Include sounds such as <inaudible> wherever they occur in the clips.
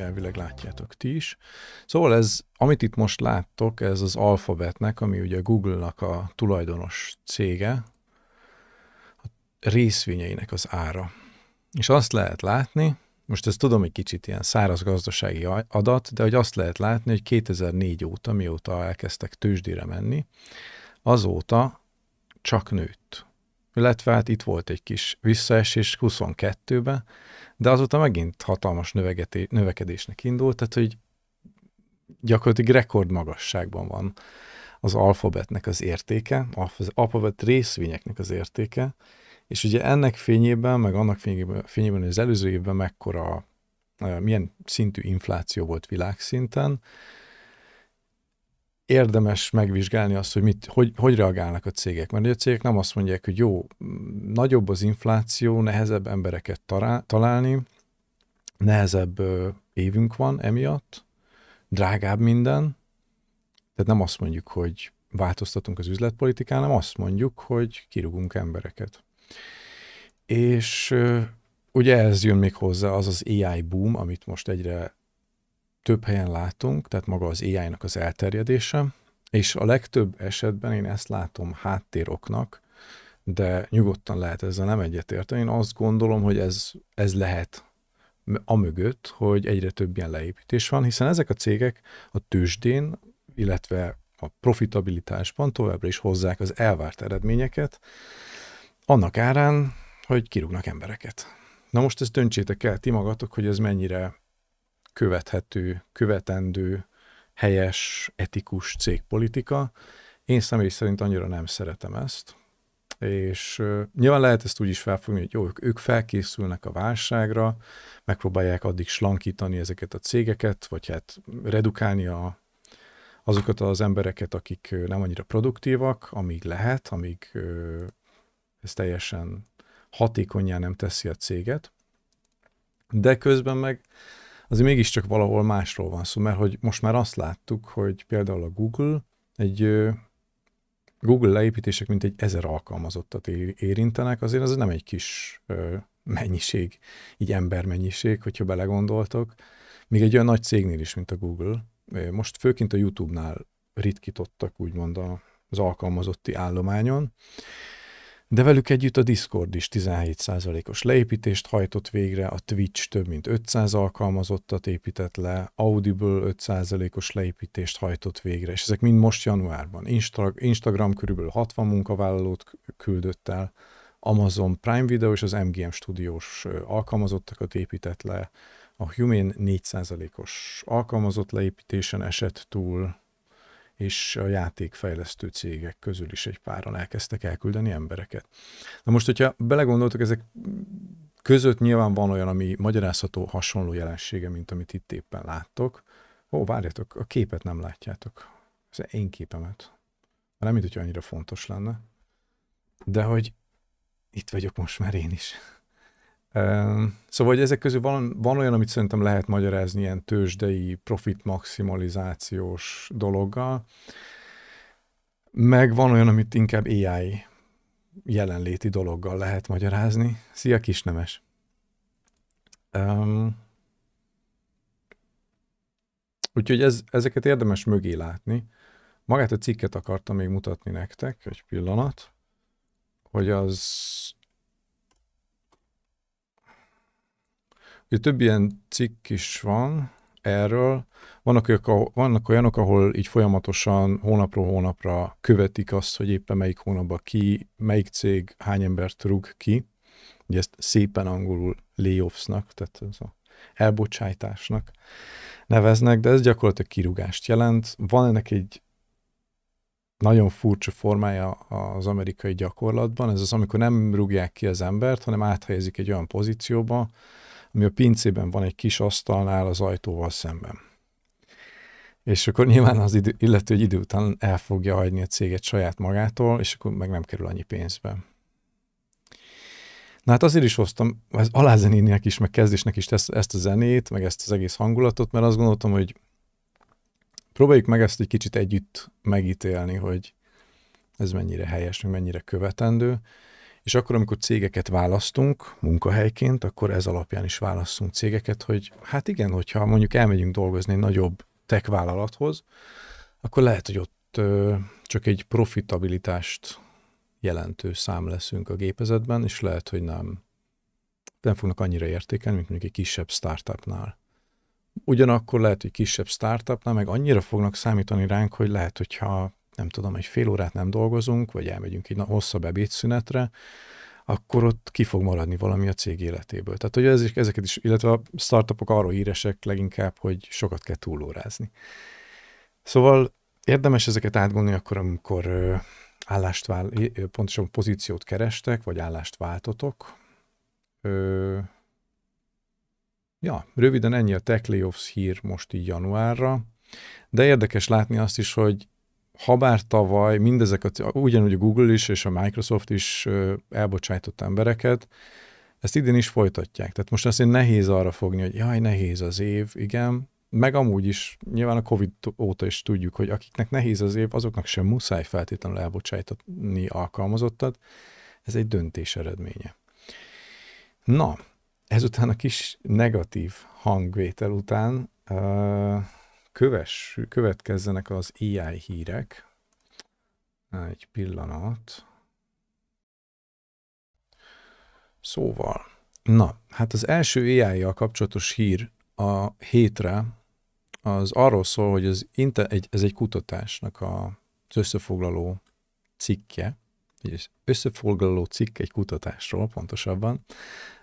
elvileg látjátok ti is. Szóval ez, amit itt most láttok, ez az Alphabetnek, ami ugye Google-nak a tulajdonos cége, a részvényeinek az ára. És azt lehet látni, most ez tudom, egy kicsit ilyen száraz gazdasági adat, de hogy azt lehet látni, hogy 2004 óta, mióta elkezdtek tőzsdére menni, azóta csak nőtt. Illetve hát itt volt egy kis visszaesés 22-ben, de azóta megint hatalmas növegeté, növekedésnek indult, tehát hogy gyakorlatilag rekord magasságban van az alfabetnek az értéke, az alfabet részvényeknek az értéke, és ugye ennek fényében, meg annak fényében, fényében hogy az előző évben mekkora, eh, milyen szintű infláció volt világszinten, érdemes megvizsgálni azt, hogy, mit, hogy hogy reagálnak a cégek. Mert a cégek nem azt mondják, hogy jó, nagyobb az infláció, nehezebb embereket találni, nehezebb évünk van emiatt, drágább minden. Tehát nem azt mondjuk, hogy változtatunk az üzletpolitikán, hanem azt mondjuk, hogy kirúgunk embereket. És ugye ez jön még hozzá az az AI boom, amit most egyre több helyen látunk, tehát maga az AI-nak az elterjedése, és a legtöbb esetben én ezt látom háttéroknak, de nyugodtan lehet ezzel nem egyetérteni. Én azt gondolom, hogy ez, ez lehet a mögött, hogy egyre több ilyen leépítés van, hiszen ezek a cégek a tőzsdén, illetve a profitabilitásban továbbra is hozzák az elvárt eredményeket, annak árán, hogy kirúgnak embereket. Na most ezt döntsétek el ti magatok, hogy ez mennyire követhető, követendő, helyes, etikus cégpolitika. Én személy szerint annyira nem szeretem ezt, és uh, nyilván lehet ezt úgy is felfogni, hogy jó, ők felkészülnek a válságra, megpróbálják addig slankítani ezeket a cégeket, vagy hát redukálni a, azokat az embereket, akik nem annyira produktívak, amíg lehet, amíg uh, ez teljesen hatékonyá nem teszi a céget, de közben meg azért mégiscsak valahol másról van szó, mert hogy most már azt láttuk, hogy például a Google egy Google leépítések mint egy ezer alkalmazottat érintenek, azért ez nem egy kis mennyiség, így embermennyiség, hogyha belegondoltok. Még egy olyan nagy cégnél is, mint a Google. Most főként a YouTube-nál ritkítottak, úgymond az alkalmazotti állományon, de velük együtt a Discord is 17%-os leépítést hajtott végre, a Twitch több mint 500 alkalmazottat épített le, Audible 5%-os leépítést hajtott végre, és ezek mind most januárban. Insta- Instagram körülbelül 60 munkavállalót küldött el, Amazon Prime Video és az MGM Studios alkalmazottakat épített le, a Humane 4%-os alkalmazott leépítésen esett túl, és a játékfejlesztő cégek közül is egy páran elkezdtek elküldeni embereket. Na most, hogyha belegondoltok, ezek között nyilván van olyan, ami magyarázható hasonló jelensége, mint amit itt éppen láttok. Ó, várjatok, a képet nem látjátok. Ez én képemet. Nem, mint hogy annyira fontos lenne. De hogy itt vagyok most már én is. Szóval, hogy ezek közül van, van olyan, amit szerintem lehet magyarázni ilyen tőzsdei profit maximalizációs dologgal, meg van olyan, amit inkább AI jelenléti dologgal lehet magyarázni. Szia, kisnemes! Um, úgyhogy ez, ezeket érdemes mögé látni. Magát a cikket akartam még mutatni nektek, egy pillanat, hogy az Ő több ilyen cikk is van erről. Vannak, olyanok, vannak olyanok, ahol így folyamatosan hónapról hónapra követik azt, hogy éppen melyik hónapban ki, melyik cég hány embert rúg ki. Ugye ezt szépen angolul layoffsnak, tehát ez a elbocsájtásnak neveznek, de ez gyakorlatilag kirúgást jelent. Van ennek egy nagyon furcsa formája az amerikai gyakorlatban, ez az, amikor nem rúgják ki az embert, hanem áthelyezik egy olyan pozícióba, ami a pincében van egy kis asztalnál az ajtóval szemben. És akkor nyilván az idő, illető egy idő után el fogja hagyni a céget saját magától, és akkor meg nem kerül annyi pénzbe. Na hát azért is hoztam az alázenének is, meg kezdésnek is ezt, ezt a zenét, meg ezt az egész hangulatot, mert azt gondoltam, hogy próbáljuk meg ezt egy kicsit együtt megítélni, hogy ez mennyire helyes, meg mennyire követendő. És akkor, amikor cégeket választunk munkahelyként, akkor ez alapján is választunk cégeket, hogy hát igen, hogyha mondjuk elmegyünk dolgozni egy nagyobb tech vállalathoz, akkor lehet, hogy ott ö, csak egy profitabilitást jelentő szám leszünk a gépezetben, és lehet, hogy nem, nem fognak annyira értékelni, mint mondjuk egy kisebb startupnál. Ugyanakkor lehet, hogy kisebb startupnál meg annyira fognak számítani ránk, hogy lehet, hogyha nem tudom, egy fél órát nem dolgozunk, vagy elmegyünk egy hosszabb ebédszünetre, akkor ott ki fog maradni valami a cég életéből. Tehát, hogy ez, ezeket is, illetve a startupok arról híresek leginkább, hogy sokat kell túlórázni. Szóval érdemes ezeket átgondolni akkor, amikor állást vál, pontosan pozíciót kerestek, vagy állást váltotok. Ö, ja, röviden ennyi a tech layoffs hír most így januárra, de érdekes látni azt is, hogy habár tavaly a, ugyanúgy a Google is és a Microsoft is elbocsájtott embereket, ezt idén is folytatják. Tehát most azért nehéz arra fogni, hogy jaj, nehéz az év, igen, meg amúgy is, nyilván a Covid óta is tudjuk, hogy akiknek nehéz az év, azoknak sem muszáj feltétlenül elbocsájtani alkalmazottat. Ez egy döntés eredménye. Na, ezután a kis negatív hangvétel után uh, köves, következzenek az AI hírek. Egy pillanat. Szóval, na, hát az első AI-jal kapcsolatos hír a hétre az arról szól, hogy ez inter, egy, ez egy kutatásnak a, az összefoglaló cikke, egy összefoglaló cikk egy kutatásról pontosabban,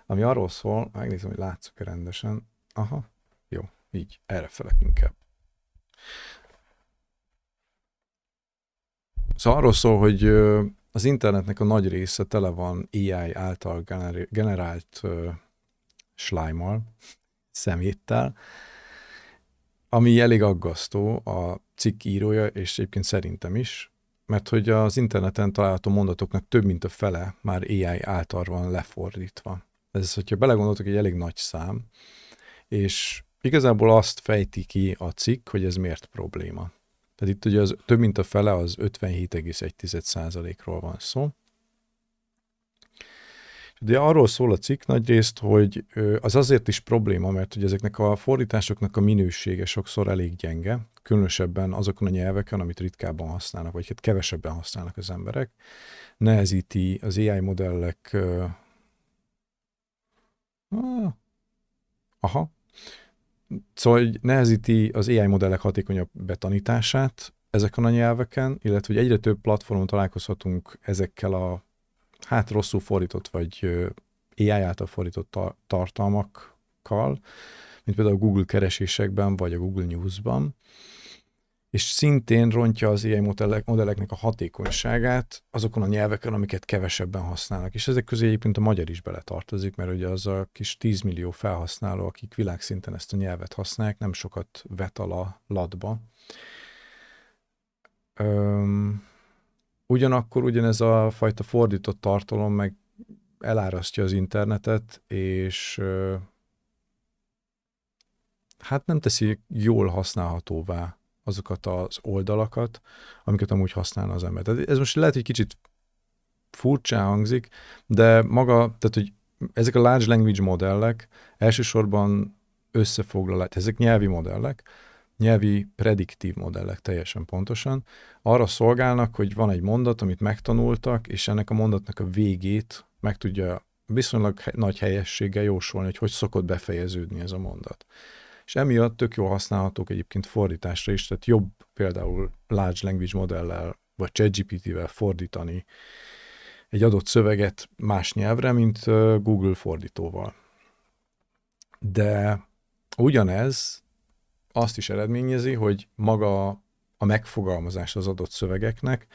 ami arról szól, megnézem, hogy látszok -e rendesen, aha, jó, így, erre felek inkább. Szóval arról szól, hogy az internetnek a nagy része tele van AI által generált uh, slájmal, szeméttel, ami elég aggasztó a cikk írója, és egyébként szerintem is, mert hogy az interneten található mondatoknak több mint a fele már AI által van lefordítva. Ez, hogyha belegondoltok, egy elég nagy szám, és igazából azt fejti ki a cikk, hogy ez miért probléma. Tehát itt ugye az, több mint a fele az 57,1%-ról van szó. De arról szól a cikk nagyrészt, hogy az azért is probléma, mert hogy ezeknek a fordításoknak a minősége sokszor elég gyenge, különösebben azokon a nyelveken, amit ritkábban használnak, vagy hát kevesebben használnak az emberek, nehezíti az AI modellek... Aha, Szóval hogy nehezíti az AI modellek hatékonyabb betanítását ezeken a nyelveken, illetve hogy egyre több platformon találkozhatunk ezekkel a hát rosszul fordított, vagy AI által fordított ta- tartalmakkal, mint például a Google keresésekben, vagy a Google News-ban és szintén rontja az ilyen modellek, modelleknek a hatékonyságát azokon a nyelveken, amiket kevesebben használnak. És ezek közé egyébként a magyar is beletartozik, mert ugye az a kis 10 millió felhasználó, akik világszinten ezt a nyelvet használják, nem sokat vet a latba. Öm, ugyanakkor ugyanez a fajta fordított tartalom meg elárasztja az internetet, és öm, hát nem teszi jól használhatóvá azokat az oldalakat, amiket amúgy használna az ember. Tehát ez most lehet, hogy kicsit furcsa hangzik, de maga, tehát hogy ezek a large language modellek elsősorban összefoglalat, ezek nyelvi modellek, nyelvi prediktív modellek teljesen pontosan, arra szolgálnak, hogy van egy mondat, amit megtanultak, és ennek a mondatnak a végét meg tudja viszonylag nagy helyességgel jósolni, hogy hogy szokott befejeződni ez a mondat és emiatt tök jó használhatók egyébként fordításra is, tehát jobb például large language modellel, vagy ChatGPT-vel fordítani egy adott szöveget más nyelvre, mint Google fordítóval. De ugyanez azt is eredményezi, hogy maga a megfogalmazás az adott szövegeknek,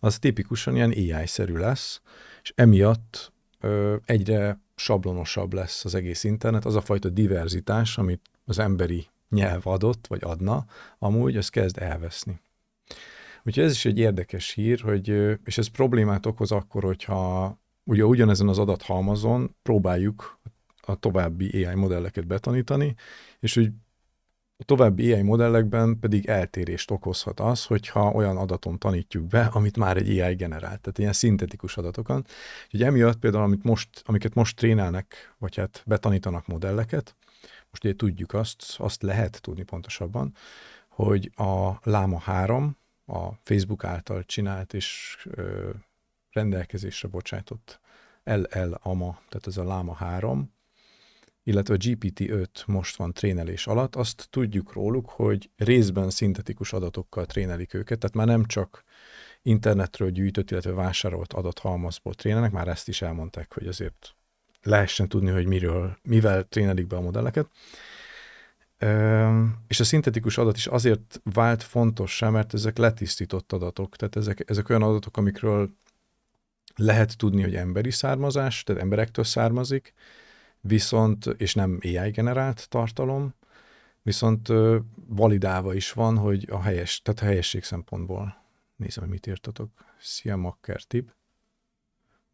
az tipikusan ilyen AI-szerű lesz, és emiatt ö, egyre sablonosabb lesz az egész internet, az a fajta diverzitás, amit az emberi nyelv adott, vagy adna, amúgy az kezd elveszni. Úgyhogy ez is egy érdekes hír, hogy, és ez problémát okoz akkor, hogyha ugye ugyanezen az adathalmazon próbáljuk a további AI modelleket betanítani, és hogy a további AI modellekben pedig eltérést okozhat az, hogyha olyan adaton tanítjuk be, amit már egy AI generált, tehát ilyen szintetikus adatokon. Úgyhogy emiatt például, amit most, amiket most trénelnek, vagy hát betanítanak modelleket, most ugye tudjuk azt, azt lehet tudni pontosabban, hogy a Láma 3 a Facebook által csinált és ö, rendelkezésre bocsátott LL AMA, tehát ez a Láma 3, illetve a GPT-5 most van trénelés alatt, azt tudjuk róluk, hogy részben szintetikus adatokkal trénelik őket, tehát már nem csak internetről gyűjtött, illetve vásárolt adathalmazból trénelnek, már ezt is elmondták, hogy azért lehessen tudni, hogy miről, mivel trénelik be a modelleket. És a szintetikus adat is azért vált fontossá, mert ezek letisztított adatok, tehát ezek, ezek olyan adatok, amikről lehet tudni, hogy emberi származás, tehát emberektől származik, viszont, és nem AI generált tartalom, viszont validálva is van, hogy a helyes, tehát a helyesség szempontból nézem, hogy mit írtatok. Szia, Makker tip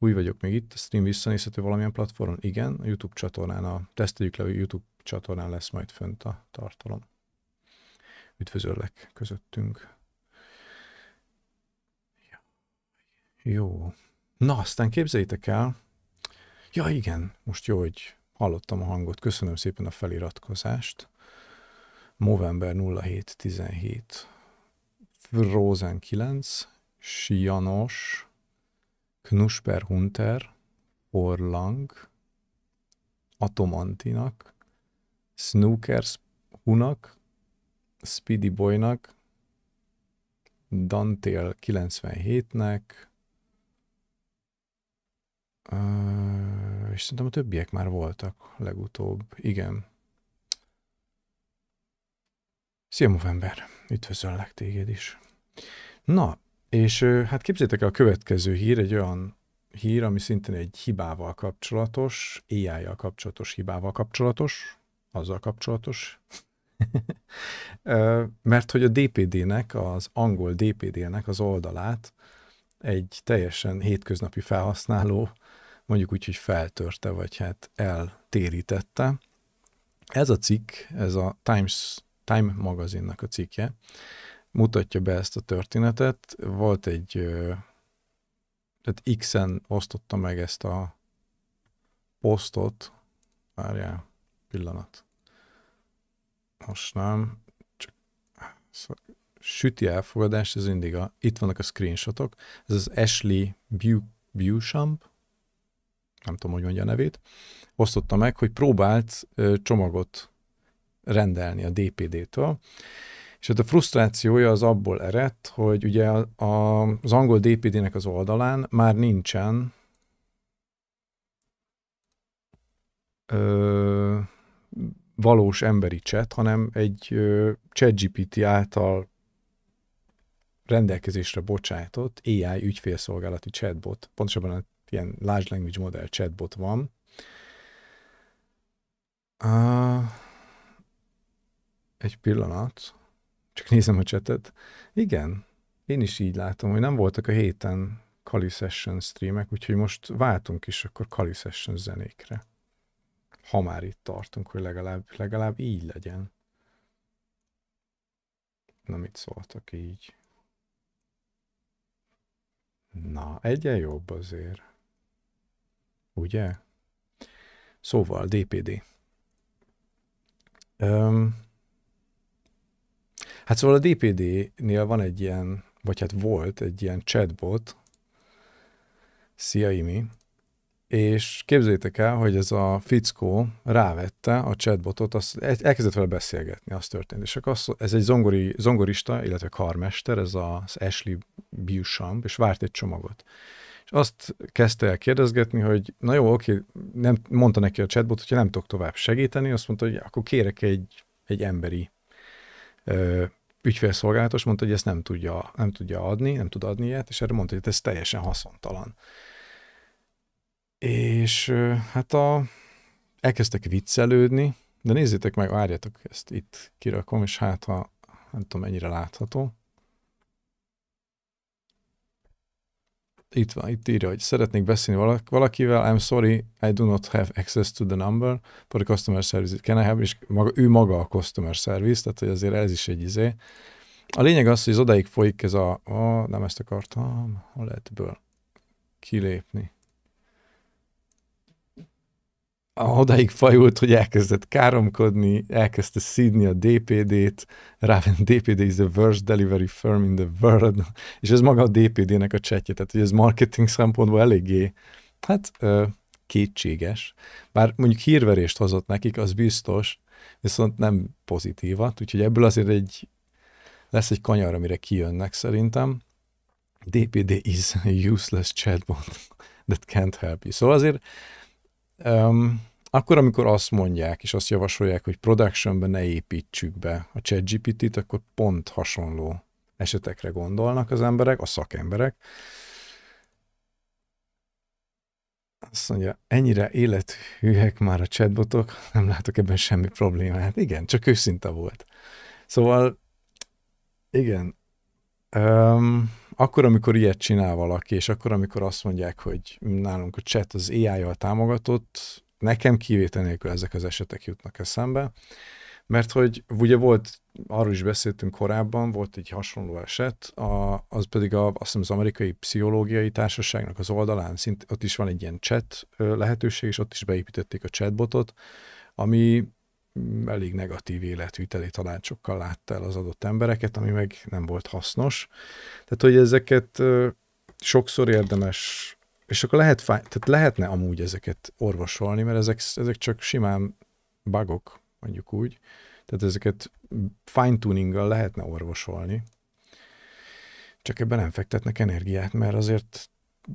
új vagyok még itt, a stream visszanézhető valamilyen platformon? Igen, a YouTube csatornán, a teszteljük le, a YouTube csatornán lesz majd fönt a tartalom. Üdvözöllek közöttünk. Jó. Na, aztán képzeljétek el. Ja, igen, most jó, hogy hallottam a hangot. Köszönöm szépen a feliratkozást. Movember 0717 Frozen 9 Sianos Knusper Hunter, Orlang, Atomantinak, Snookers Hunak, Speedy Boynak, Dantél 97-nek, és szerintem a többiek már voltak legutóbb. Igen. Szia, Movember! Üdvözöllek téged is. Na, és hát képzétek el, a következő hír egy olyan hír, ami szintén egy hibával kapcsolatos, ai kapcsolatos hibával kapcsolatos, azzal kapcsolatos, <laughs> mert hogy a DPD-nek, az angol DPD-nek az oldalát egy teljesen hétköznapi felhasználó, mondjuk úgy, hogy feltörte, vagy hát eltérítette. Ez a cikk, ez a Times, Time magazinnak a cikke mutatja be ezt a történetet. Volt egy, tehát X-en osztotta meg ezt a posztot. Várjál, pillanat. Most nem, csak szóval, süti elfogadást, ez mindig a, itt vannak a screenshotok. Ez az Ashley Buchamp, nem tudom, hogy mondja a nevét, osztotta meg, hogy próbált ö, csomagot rendelni a DPD-től, és hát a frusztrációja az abból eredt, hogy ugye a, a, az angol DPD-nek az oldalán már nincsen ö, valós emberi chat, hanem egy ChatGPT által rendelkezésre bocsájtott AI ügyfélszolgálati chatbot, pontosabban egy ilyen large language model chatbot van. Uh, egy pillanat. Csak nézem a csetet. Igen, én is így látom, hogy nem voltak a héten Kali Session streamek, úgyhogy most váltunk is akkor Kali Session zenékre. Ha már itt tartunk, hogy legalább, legalább így legyen. Na, mit szóltak így? Na, egyen jobb azért. Ugye? Szóval, DPD. Um, Hát szóval a DPD-nél van egy ilyen, vagy hát volt egy ilyen chatbot, Szia Imi, és képzeljétek el, hogy ez a fickó rávette a chatbotot, azt elkezdett vele beszélgetni, az történt. És akkor azt, ez egy zongori, zongorista, illetve karmester, ez az Ashley Beauchamp, és várt egy csomagot. És azt kezdte el kérdezgetni, hogy na jó, oké, nem, mondta neki a chatbot, hogyha nem tudok tovább segíteni, azt mondta, hogy akkor kérek egy, egy emberi ügyfélszolgálatos mondta, hogy ezt nem tudja, nem tudja adni, nem tud adni ilyet, és erre mondta, hogy ez teljesen haszontalan. És hát a, elkezdtek viccelődni, de nézzétek meg, várjatok, ezt itt kirakom, és hát ha nem tudom, mennyire látható. itt van, itt írja, hogy szeretnék beszélni valak, valakivel, I'm sorry, I do not have access to the number for the customer service, can I have, és maga, ő maga a customer service, tehát hogy azért ez is egy izé. A lényeg az, hogy az odaig folyik ez a, oh, nem ezt akartam, hol lehet ebből kilépni odaig fajult, hogy elkezdett káromkodni, elkezdte szídni a DPD-t, Raven DPD is the worst delivery firm in the world, és ez maga a DPD-nek a csetje, tehát hogy ez marketing szempontból eléggé, hát kétséges. Bár mondjuk hírverést hozott nekik, az biztos, viszont nem pozitívat, úgyhogy ebből azért egy, lesz egy kanyar, amire kijönnek szerintem. DPD is a useless chatbot <laughs> that can't help you. Szóval azért um, akkor, amikor azt mondják, és azt javasolják, hogy productionbe ne építsük be a ChatGPT-t, akkor pont hasonló esetekre gondolnak az emberek, a szakemberek. Azt mondja, ennyire élethűek már a chatbotok, nem látok ebben semmi problémát. Igen, csak őszinte volt. Szóval, igen, um, akkor, amikor ilyet csinál valaki, és akkor, amikor azt mondják, hogy nálunk a chat az AI-jal támogatott, nekem kivétel nélkül ezek az esetek jutnak eszembe, mert hogy ugye volt, arról is beszéltünk korábban, volt egy hasonló eset, a, az pedig a, azt hiszem az amerikai pszichológiai társaságnak az oldalán, szint, ott is van egy ilyen chat lehetőség, és ott is beépítették a chatbotot, ami mm, elég negatív életviteli tanácsokkal látta el az adott embereket, ami meg nem volt hasznos. Tehát, hogy ezeket sokszor érdemes és akkor lehet, tehát lehetne amúgy ezeket orvosolni, mert ezek, ezek csak simán bugok, mondjuk úgy. Tehát ezeket fine tuning lehetne orvosolni. Csak ebben nem fektetnek energiát, mert azért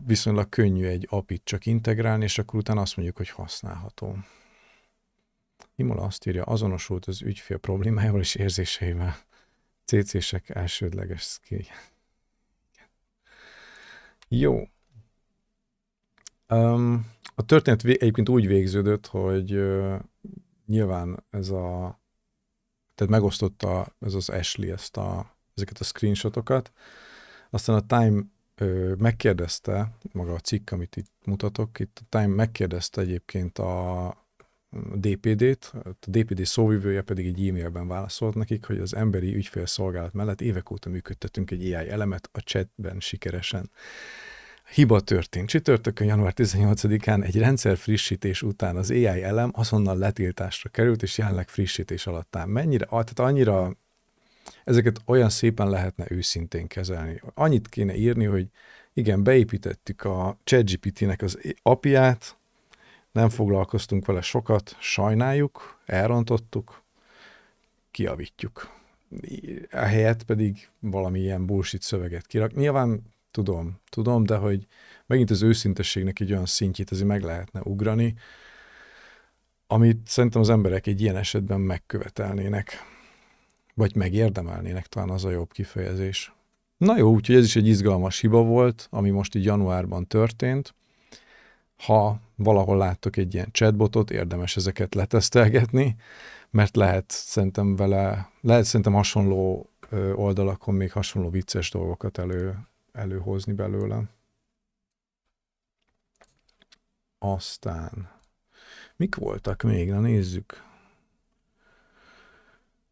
viszonylag könnyű egy apit csak integrálni, és akkor utána azt mondjuk, hogy használható. Imola azt írja, azonosult az ügyfél problémájával és érzéseivel. CC-sek elsődleges skill. Jó, Um, a történet egyébként úgy végződött, hogy uh, nyilván ez a, tehát megosztotta ez az Ashley ezt a, ezeket a screenshotokat, aztán a Time uh, megkérdezte, maga a cikk, amit itt mutatok, itt a Time megkérdezte egyébként a DPD-t, a DPD szóvivője pedig egy e-mailben válaszolt nekik, hogy az emberi ügyfélszolgálat mellett évek óta működtetünk egy AI elemet a chatben sikeresen hiba történt. Csütörtökön január 18-án egy rendszer frissítés után az AI elem azonnal letiltásra került, és jelenleg frissítés alatt áll. Mennyire, tehát annyira ezeket olyan szépen lehetne őszintén kezelni. Annyit kéne írni, hogy igen, beépítettük a ChatGPT-nek az apját, nem foglalkoztunk vele sokat, sajnáljuk, elrontottuk, kiavítjuk. Ehelyett pedig valamilyen bullshit szöveget kirak. Nyilván Tudom, tudom, de hogy megint az őszintességnek egy olyan szintjét azért meg lehetne ugrani, amit szerintem az emberek egy ilyen esetben megkövetelnének, vagy megérdemelnének, talán az a jobb kifejezés. Na jó, úgyhogy ez is egy izgalmas hiba volt, ami most így januárban történt. Ha valahol láttok egy ilyen chatbotot, érdemes ezeket letesztelgetni, mert lehet szerintem vele, lehet szerintem hasonló oldalakon még hasonló vicces dolgokat elő előhozni belőle. Aztán mik voltak még? Na nézzük.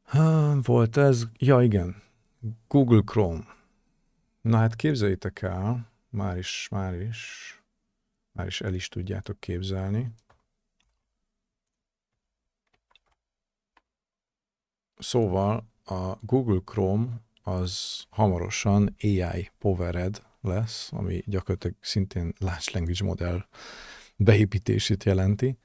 Ha, volt ez? Ja, igen. Google Chrome. Na hát képzeljétek el, már is, már is, már is el is tudjátok képzelni. Szóval a Google Chrome az hamarosan AI powered lesz, ami gyakorlatilag szintén large language model beépítését jelenti.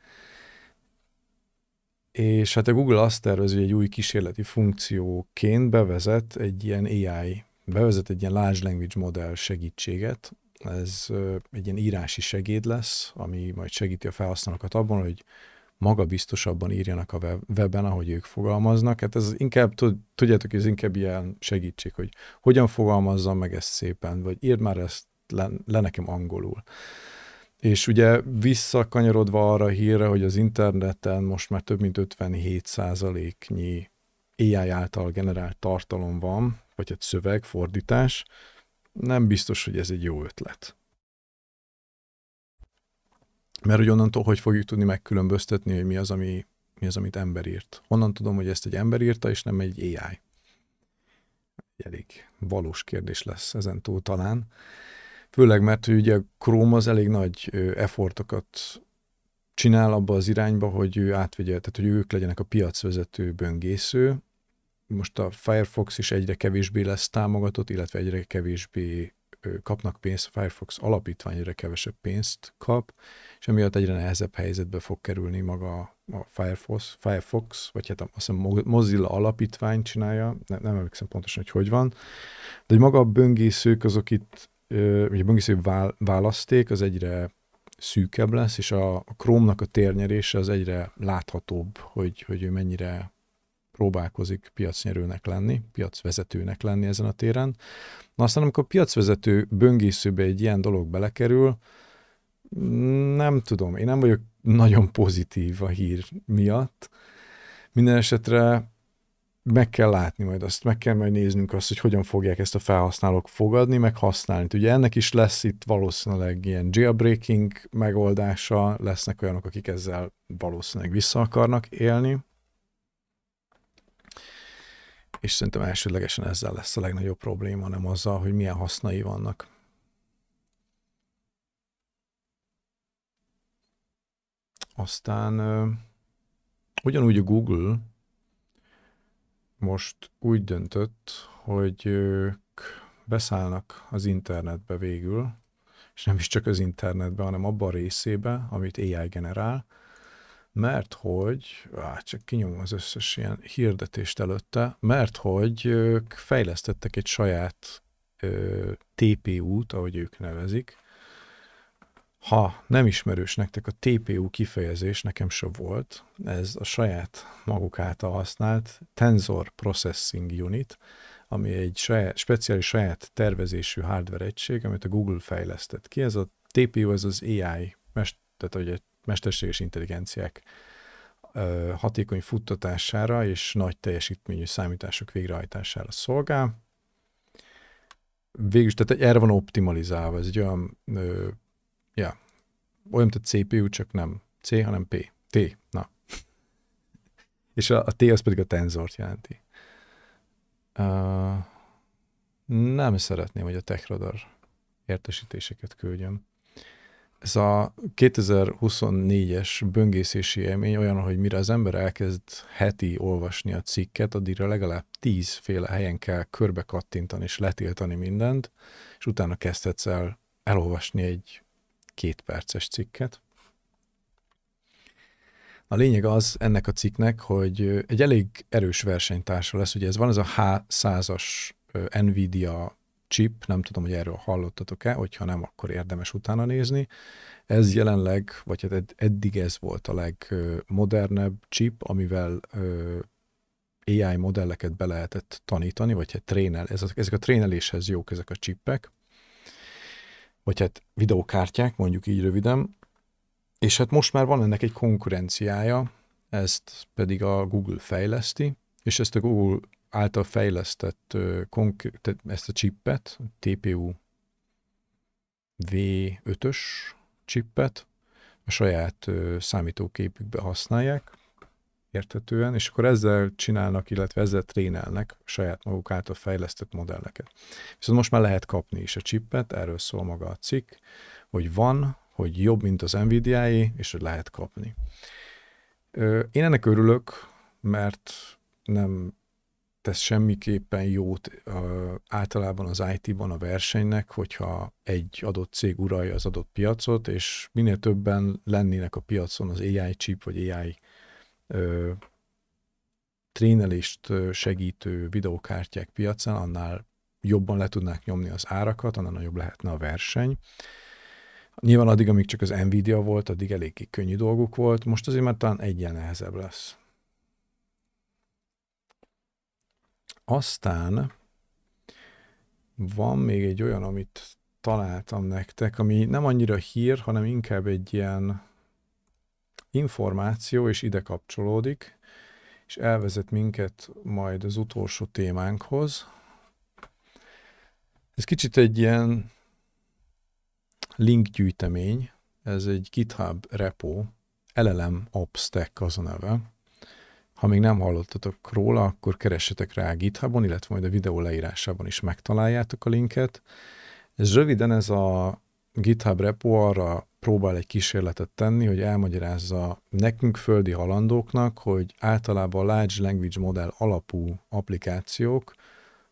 És hát a Google azt tervezi, hogy egy új kísérleti funkcióként bevezet egy ilyen AI, bevezet egy ilyen large language model segítséget. Ez egy ilyen írási segéd lesz, ami majd segíti a felhasználókat abban, hogy magabiztosabban írjanak a webben, ahogy ők fogalmaznak. Hát ez inkább, tudjátok, ez inkább ilyen segítség, hogy hogyan fogalmazzam meg ezt szépen, vagy írd már ezt le, le nekem angolul. És ugye visszakanyarodva arra a hírre, hogy az interneten most már több mint 57%-nyi AI által generált tartalom van, vagy egy hát szöveg, fordítás, nem biztos, hogy ez egy jó ötlet. Mert hogy onnantól, hogy fogjuk tudni megkülönböztetni, hogy mi az, ami, mi az, amit ember írt. Honnan tudom, hogy ezt egy ember írta, és nem egy AI? Elég valós kérdés lesz ezen túl talán. Főleg, mert hogy ugye a Chrome az elég nagy effortokat csinál abba az irányba, hogy ő átvegye, tehát hogy ők legyenek a piacvezető böngésző. Most a Firefox is egyre kevésbé lesz támogatott, illetve egyre kevésbé kapnak pénzt, a Firefox alapítvány egyre kevesebb pénzt kap, és emiatt egyre nehezebb helyzetbe fog kerülni maga a Firefox, Firefox vagy hát azt hiszem Mozilla alapítvány csinálja, nem, nem emlékszem pontosan, hogy hogy van, de hogy maga a böngészők azok itt, vagy a böngésző választék az egyre szűkebb lesz, és a, a Chrome-nak a térnyerése az egyre láthatóbb, hogy, hogy ő mennyire próbálkozik piacnyerőnek lenni, piacvezetőnek lenni ezen a téren. Na aztán, amikor a piacvezető böngészőbe egy ilyen dolog belekerül, nem tudom, én nem vagyok nagyon pozitív a hír miatt. Minden esetre meg kell látni majd azt, meg kell majd néznünk azt, hogy hogyan fogják ezt a felhasználók fogadni, meg használni. Ugye ennek is lesz itt valószínűleg ilyen jailbreaking megoldása, lesznek olyanok, akik ezzel valószínűleg vissza akarnak élni és szerintem elsődlegesen ezzel lesz a legnagyobb probléma, nem azzal, hogy milyen hasznai vannak. Aztán ugyanúgy a Google most úgy döntött, hogy ők beszállnak az internetbe végül, és nem is csak az internetbe, hanem abban a részébe, amit AI generál, mert hogy, á, csak kinyomom az összes ilyen hirdetést előtte, mert hogy ők fejlesztettek egy saját ö, TPU-t, ahogy ők nevezik. Ha nem ismerős nektek, a TPU kifejezés nekem se volt, ez a saját maguk által használt Tensor Processing Unit, ami egy saját, speciális saját tervezésű hardware egység, amit a Google fejlesztett ki. Ez a TPU, ez az AI, mest, tehát hogy egy mesterséges intelligenciák hatékony futtatására és nagy teljesítményű számítások végrehajtására szolgál. Végülis, tehát erre van optimalizálva, ez egy olyan, ö, ja, olyan, mint a CPU, csak nem C, hanem P. T, na. <laughs> és a, a T az pedig a tenzort jelenti. Uh, nem szeretném, hogy a techradar értesítéseket küldjön ez a 2024-es böngészési élmény olyan, hogy mire az ember elkezd heti olvasni a cikket, addigra legalább tízféle helyen kell körbe kattintani és letiltani mindent, és utána kezdhetsz el elolvasni egy kétperces cikket. A lényeg az ennek a cikknek, hogy egy elég erős versenytársa lesz, ugye ez van ez a H100-as Nvidia chip, nem tudom, hogy erről hallottatok-e, hogyha nem, akkor érdemes utána nézni. Ez jelenleg, vagy hát eddig ez volt a legmodernebb chip, amivel AI modelleket be lehetett tanítani, vagy hát trénel, ezek a tréneléshez jók ezek a chipek, vagy hát videókártyák, mondjuk így röviden, és hát most már van ennek egy konkurenciája, ezt pedig a Google fejleszti, és ezt a Google által fejlesztett ezt a chipet, TPU V5-ös chippet a saját számítógépükbe használják, érthetően, és akkor ezzel csinálnak, illetve ezzel trénelnek saját maguk által fejlesztett modelleket. Viszont most már lehet kapni is a chipet, erről szól maga a cikk, hogy van, hogy jobb, mint az nvidia és hogy lehet kapni. Én ennek örülök, mert nem tesz semmiképpen jót általában az IT-ban a versenynek, hogyha egy adott cég uralja az adott piacot, és minél többen lennének a piacon az AI chip vagy AI ö, trénelést segítő videókártyák piacán, annál jobban le tudnák nyomni az árakat, annál nagyobb lehetne a verseny. Nyilván addig, amíg csak az Nvidia volt, addig eléggé könnyű dolguk volt, most azért már talán egyen nehezebb lesz. Aztán van még egy olyan, amit találtam nektek, ami nem annyira hír, hanem inkább egy ilyen információ, és ide kapcsolódik, és elvezet minket majd az utolsó témánkhoz. Ez kicsit egy ilyen linkgyűjtemény, ez egy GitHub repo, LLM Ops az a neve, ha még nem hallottatok róla, akkor keressetek rá a GitHubon, illetve majd a videó leírásában is megtaláljátok a linket. Ez röviden ez a GitHub repo arra próbál egy kísérletet tenni, hogy elmagyarázza nekünk földi halandóknak, hogy általában a large language model alapú applikációk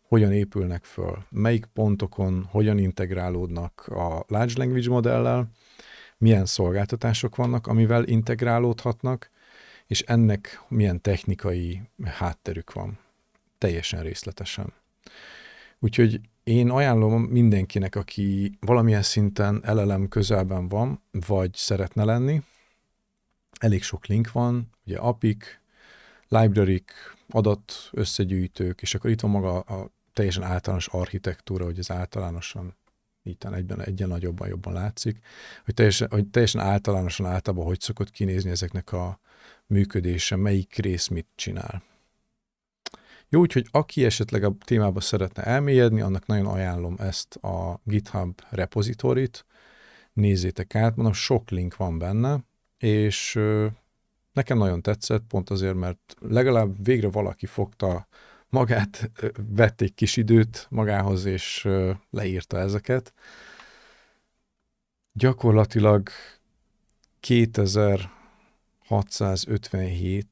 hogyan épülnek föl, melyik pontokon hogyan integrálódnak a large language modellel, milyen szolgáltatások vannak, amivel integrálódhatnak, és ennek milyen technikai hátterük van. Teljesen részletesen. Úgyhogy én ajánlom mindenkinek, aki valamilyen szinten LLM közelben van, vagy szeretne lenni, elég sok link van, ugye apik, library adat összegyűjtők, és akkor itt van maga a teljesen általános architektúra, hogy ez általánosan itt egyben egyen nagyobban jobban látszik, hogy teljesen, hogy teljesen általánosan általában hogy szokott kinézni ezeknek a, működése, melyik rész mit csinál. Jó, úgyhogy aki esetleg a témába szeretne elmélyedni, annak nagyon ajánlom ezt a GitHub repozitorit, nézzétek át, mondom, sok link van benne, és nekem nagyon tetszett, pont azért, mert legalább végre valaki fogta magát, vett egy kis időt magához, és leírta ezeket. Gyakorlatilag 2000 657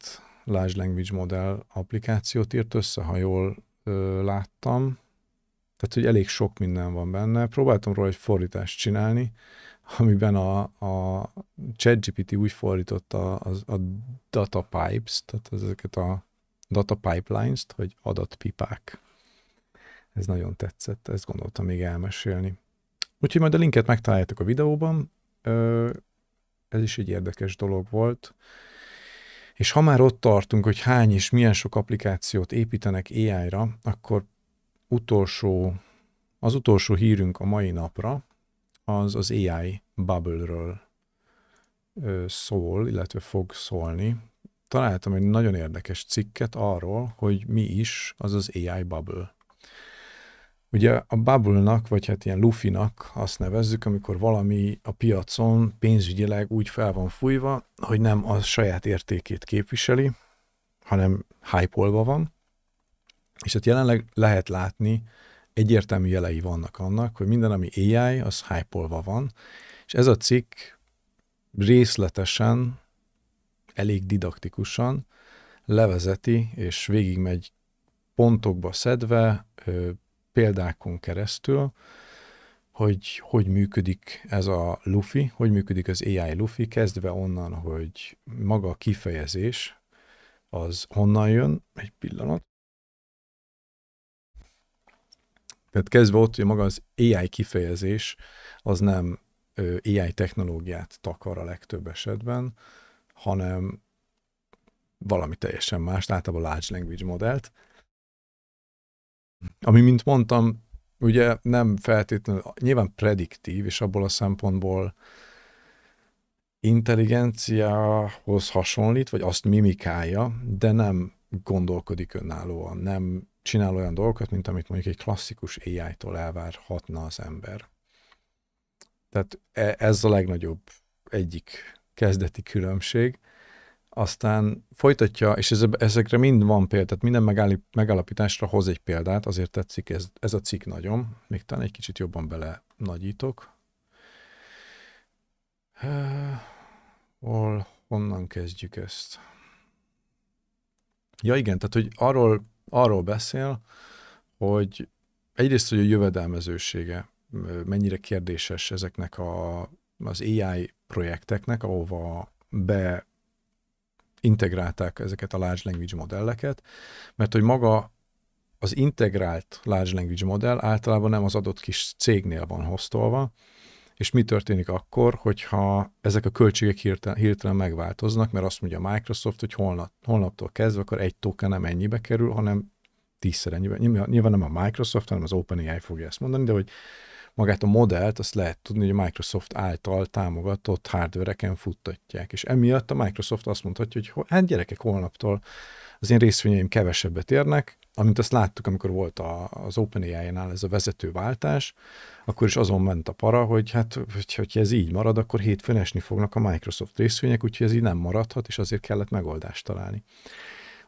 Large Language Model applikációt írt össze, ha jól ö, láttam. Tehát, hogy elég sok minden van benne. Próbáltam róla egy fordítást csinálni, <laughs> amiben a, a ChatGPT úgy fordította a, a data pipes, tehát ezeket a data pipelines-t, hogy adatpipák. Ez nagyon tetszett, ezt gondoltam még elmesélni. Úgyhogy majd a linket megtaláljátok a videóban. Ez is egy érdekes dolog volt. És ha már ott tartunk, hogy hány és milyen sok applikációt építenek AI-ra, akkor utolsó, az utolsó hírünk a mai napra az az AI bubble-ről szól, illetve fog szólni. Találtam egy nagyon érdekes cikket arról, hogy mi is az az AI bubble. Ugye a bubble-nak, vagy hát ilyen lufinak azt nevezzük, amikor valami a piacon pénzügyileg úgy fel van fújva, hogy nem a saját értékét képviseli, hanem hype van. És hát jelenleg lehet látni, egyértelmű jelei vannak annak, hogy minden, ami AI, az hype van, és ez a cikk részletesen, elég didaktikusan levezeti, és végigmegy pontokba szedve, példákon keresztül, hogy hogy működik ez a lufi, hogy működik az AI lufi, kezdve onnan, hogy maga a kifejezés, az honnan jön, egy pillanat. Tehát kezdve ott, hogy maga az AI kifejezés, az nem AI technológiát takar a legtöbb esetben, hanem valami teljesen más, általában large language modellt, ami, mint mondtam, ugye nem feltétlenül, nyilván prediktív, és abból a szempontból intelligenciához hasonlít, vagy azt mimikálja, de nem gondolkodik önállóan, nem csinál olyan dolgokat, mint amit mondjuk egy klasszikus AI-tól elvárhatna az ember. Tehát e, ez a legnagyobb egyik kezdeti különbség aztán folytatja, és ez, ezekre mind van példa, tehát minden megállip, megállapításra hoz egy példát, azért tetszik ez, ez a cikk nagyon, még talán egy kicsit jobban bele nagyítok. Hol, honnan kezdjük ezt? Ja igen, tehát hogy arról, arról beszél, hogy egyrészt, hogy a jövedelmezősége mennyire kérdéses ezeknek a, az AI projekteknek, ahova be integrálták ezeket a large language modelleket, mert hogy maga az integrált large language modell általában nem az adott kis cégnél van hoztolva, és mi történik akkor, hogyha ezek a költségek hirtelen, hirtelen megváltoznak, mert azt mondja Microsoft, hogy holnap, holnaptól kezdve akkor egy token nem ennyibe kerül, hanem tízszer ennyibe. Nyilván nem a Microsoft, hanem az OpenAI fogja ezt mondani, de hogy magát a modellt azt lehet tudni, hogy a Microsoft által támogatott hardvereken futtatják. És emiatt a Microsoft azt mondhatja, hogy hát gyerekek, holnaptól az én részvényeim kevesebbet érnek, amint azt láttuk, amikor volt a, az OpenAI-nál ez a vezetőváltás, akkor is azon ment a para, hogy hát, hogyha ez így marad, akkor hétfőn esni fognak a Microsoft részvények, úgyhogy ez így nem maradhat, és azért kellett megoldást találni.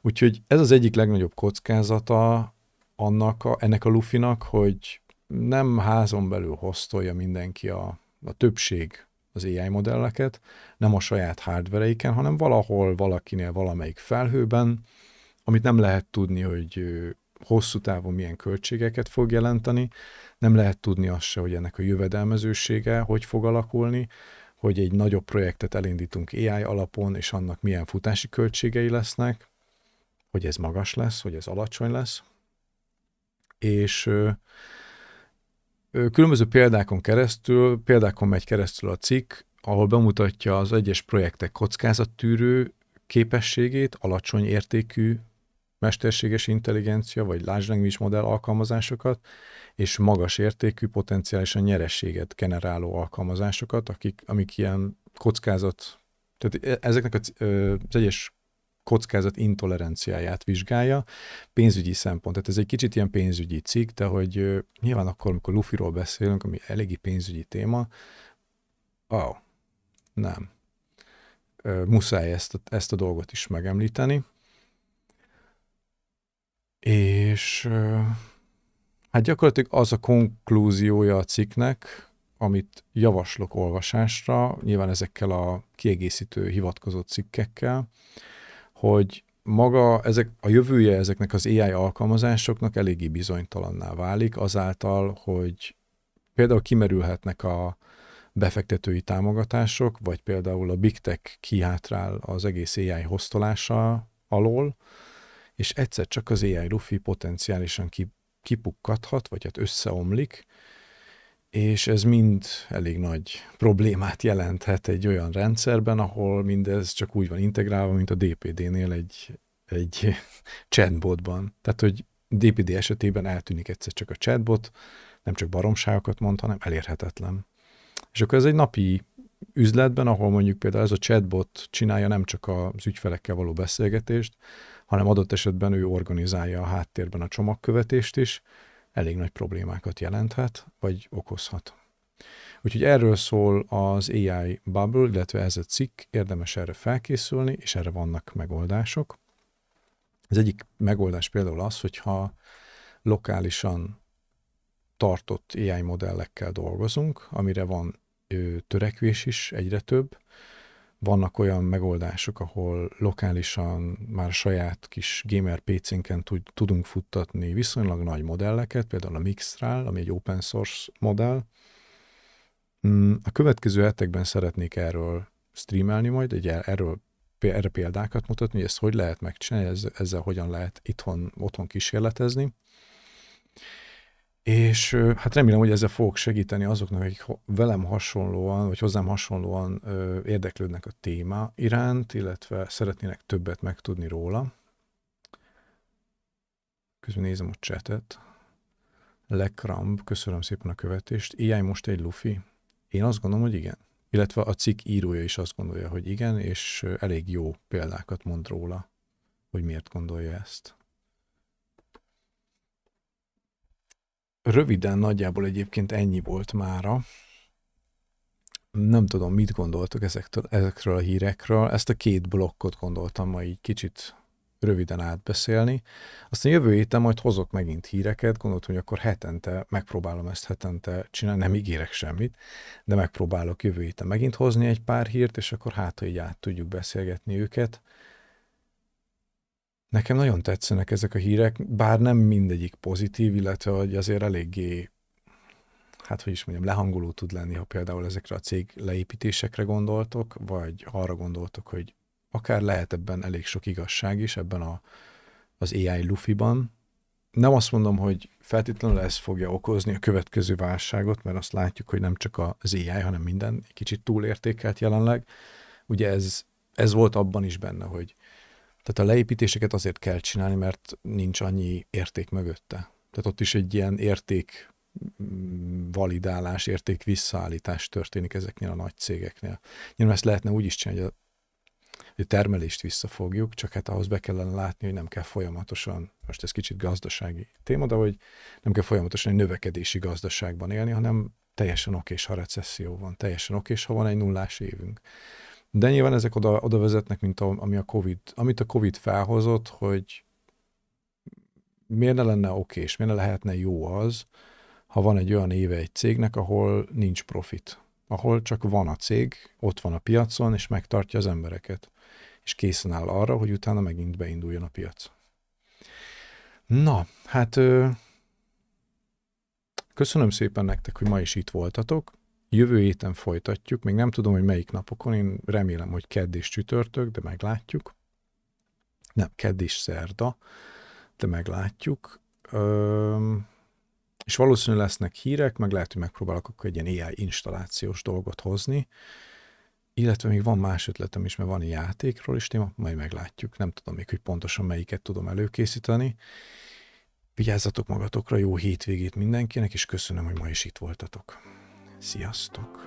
Úgyhogy ez az egyik legnagyobb kockázata annak a, ennek a lufinak, hogy nem házon belül hoztolja mindenki a, a többség az AI modelleket, nem a saját hardvereiken, hanem valahol, valakinél, valamelyik felhőben, amit nem lehet tudni, hogy hosszú távon milyen költségeket fog jelenteni, nem lehet tudni azt se, hogy ennek a jövedelmezősége hogy fog alakulni, hogy egy nagyobb projektet elindítunk AI alapon, és annak milyen futási költségei lesznek, hogy ez magas lesz, hogy ez alacsony lesz. És különböző példákon keresztül, példákon megy keresztül a cikk, ahol bemutatja az egyes projektek kockázattűrő képességét, alacsony értékű mesterséges intelligencia, vagy large language modell alkalmazásokat, és magas értékű, potenciálisan nyerességet generáló alkalmazásokat, akik, amik ilyen kockázat, tehát e- ezeknek az, az egyes kockázat intoleranciáját vizsgálja. Pénzügyi szempont, tehát ez egy kicsit ilyen pénzügyi cikk, de hogy nyilván akkor, amikor lufiról beszélünk, ami eléggé pénzügyi téma, oh, nem. Muszáj ezt a, ezt a dolgot is megemlíteni. És hát gyakorlatilag az a konklúziója a cikknek, amit javaslok olvasásra, nyilván ezekkel a kiegészítő hivatkozott cikkekkel, hogy maga ezek, a jövője ezeknek az AI alkalmazásoknak eléggé bizonytalanná válik azáltal, hogy például kimerülhetnek a befektetői támogatások, vagy például a Big Tech kihátrál az egész AI hoztolása alól, és egyszer csak az AI rufi potenciálisan kipukkathat, vagy hát összeomlik, és ez mind elég nagy problémát jelenthet egy olyan rendszerben, ahol mindez csak úgy van integrálva, mint a DPD-nél egy, egy <laughs> chatbotban. Tehát, hogy DPD esetében eltűnik egyszer csak a chatbot, nem csak baromságokat mond, hanem elérhetetlen. És akkor ez egy napi üzletben, ahol mondjuk például ez a chatbot csinálja nem csak az ügyfelekkel való beszélgetést, hanem adott esetben ő organizálja a háttérben a csomagkövetést is, elég nagy problémákat jelenthet, vagy okozhat. Úgyhogy erről szól az AI Bubble, illetve ez a cikk, érdemes erre felkészülni, és erre vannak megoldások. Az egyik megoldás például az, hogyha lokálisan tartott AI modellekkel dolgozunk, amire van ö, törekvés is egyre több, vannak olyan megoldások, ahol lokálisan már saját kis gamer PC-nken tud, tudunk futtatni viszonylag nagy modelleket, például a Mixtral, ami egy open source modell. Mm, a következő hetekben szeretnék erről streamelni majd, egy erről erre példákat mutatni, hogy ezt hogy lehet megcsinálni, ezzel, ezzel hogyan lehet itthon, otthon kísérletezni. És hát remélem, hogy ezzel fogok segíteni azoknak, akik velem hasonlóan, vagy hozzám hasonlóan érdeklődnek a téma iránt, illetve szeretnének többet megtudni róla. Közben nézem a csetet. Lekramb, köszönöm szépen a követést. Ilyen most egy lufi? Én azt gondolom, hogy igen. Illetve a cikk írója is azt gondolja, hogy igen, és elég jó példákat mond róla, hogy miért gondolja ezt. röviden nagyjából egyébként ennyi volt mára. Nem tudom, mit gondoltok ezektől, ezekről a hírekről. Ezt a két blokkot gondoltam ma így kicsit röviden átbeszélni. Aztán jövő héten majd hozok megint híreket, gondoltam, hogy akkor hetente megpróbálom ezt hetente csinálni, nem ígérek semmit, de megpróbálok jövő héten megint hozni egy pár hírt, és akkor hát, hogy át tudjuk beszélgetni őket. Nekem nagyon tetszenek ezek a hírek, bár nem mindegyik pozitív, illetve hogy azért eléggé, hát hogy is mondjam, lehangoló tud lenni, ha például ezekre a cég leépítésekre gondoltok, vagy arra gondoltok, hogy akár lehet ebben elég sok igazság is, ebben a, az AI lufiban. Nem azt mondom, hogy feltétlenül ez fogja okozni a következő válságot, mert azt látjuk, hogy nem csak az AI, hanem minden kicsit túlértékelt jelenleg. Ugye ez, ez volt abban is benne, hogy tehát a leépítéseket azért kell csinálni, mert nincs annyi érték mögötte. Tehát ott is egy ilyen érték mm, validálás, érték visszaállítás történik ezeknél a nagy cégeknél. Nyilván ezt lehetne úgy is csinálni, hogy a termelést visszafogjuk, csak hát ahhoz be kellene látni, hogy nem kell folyamatosan, most ez kicsit gazdasági téma, de hogy nem kell folyamatosan egy növekedési gazdaságban élni, hanem teljesen okés, ha recesszió van, teljesen okés, ha van egy nullás évünk. De nyilván ezek oda, oda vezetnek, mint a, ami a COVID, amit a COVID felhozott, hogy miért ne lenne oké, és miért ne lehetne jó az, ha van egy olyan éve egy cégnek, ahol nincs profit, ahol csak van a cég, ott van a piacon, és megtartja az embereket, és készen áll arra, hogy utána megint beinduljon a piac. Na, hát köszönöm szépen nektek, hogy ma is itt voltatok. Jövő héten folytatjuk, még nem tudom, hogy melyik napokon, én remélem, hogy kedd és csütörtök, de meglátjuk. Nem, kedd és szerda, de meglátjuk. Öm, és valószínűleg lesznek hírek, meg lehet, hogy megpróbálok akkor egy ilyen AI installációs dolgot hozni, illetve még van más ötletem is, mert van egy játékról is téma, majd meglátjuk. Nem tudom még, hogy pontosan melyiket tudom előkészíteni. Vigyázzatok magatokra, jó hétvégét mindenkinek, és köszönöm, hogy ma is itt voltatok. Sziasztok!